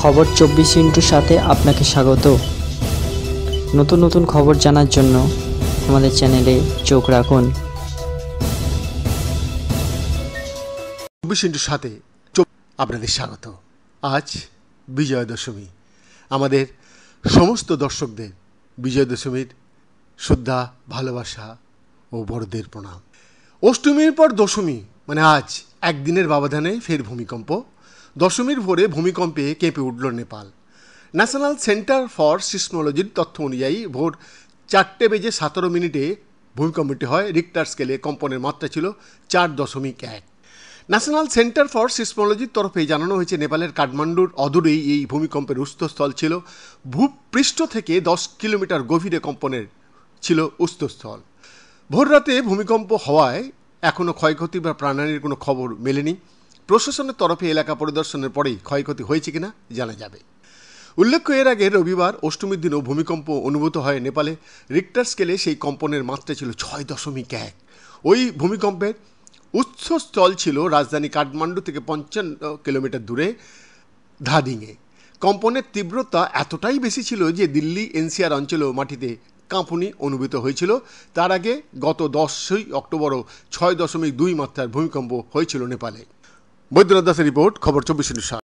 খবর চব্বিশ ইন্টুর সাথে আপনাকে স্বাগত নতুন নতুন খবর জানার জন্য আমাদের চ্যানেলে চোখ রাখুন চব্বিশ ইন্টুর সাথে আপনাদের স্বাগত আজ বিজয় দশমী আমাদের সমস্ত দর্শকদের বিজয় দশমীর শ্রদ্ধা ভালোবাসা ও বড়দের প্রণাম অষ্টমীর পর দশমী মানে আজ একদিনের ব্যবধানে ফের ভূমিকম্প দশমীর ভোরে ভূমিকম্পে কেঁপে উঠল নেপাল ন্যাশনাল সেন্টার ফর সিসমোলজির তথ্য অনুযায়ী ভোর চারটে বেজে সতেরো মিনিটে ভূমিকম্পটি হয় রিক্টার স্কেলে কম্পনের মাত্রা ছিল চার দশমিক এক ন্যাশনাল সেন্টার ফর সিসমোলজির তরফে জানানো হয়েছে নেপালের কাঠমান্ডুর অদূরেই এই ভূমিকম্পের উস্তস্থল ছিল ভূপৃষ্ঠ থেকে দশ কিলোমিটার গভীরে কম্পনের ছিল ভোর ভোররাতে ভূমিকম্প হওয়ায় এখনও ক্ষয়ক্ষতি বা প্রাণহানির কোনো খবর মেলেনি প্রশাসনের তরফে এলাকা পরিদর্শনের পরেই ক্ষয়ক্ষতি হয়েছে কিনা জানা যাবে উল্লেখ্য এর আগে রবিবার অষ্টমীর দিনও ভূমিকম্প অনুভূত হয় নেপালে রিক্টার স্কেলে সেই কম্পনের মাত্রা ছিল ছয় দশমিক এক ওই ভূমিকম্পের উৎসস্থল ছিল রাজধানী কাঠমান্ডু থেকে পঞ্চান্ন কিলোমিটার দূরে ধাদিংয়ে কম্পনের তীব্রতা এতটাই বেশি ছিল যে দিল্লি এনসিআর অঞ্চলেও মাটিতে কাঁপুনি অনুভূত হয়েছিল তার আগে গত দশই অক্টোবরও ছয় দশমিক দুই মাত্রার ভূমিকম্প হয়েছিল নেপালে বৈদ্যনাথ দাসের রিপোর্ট খবর চব্বিশ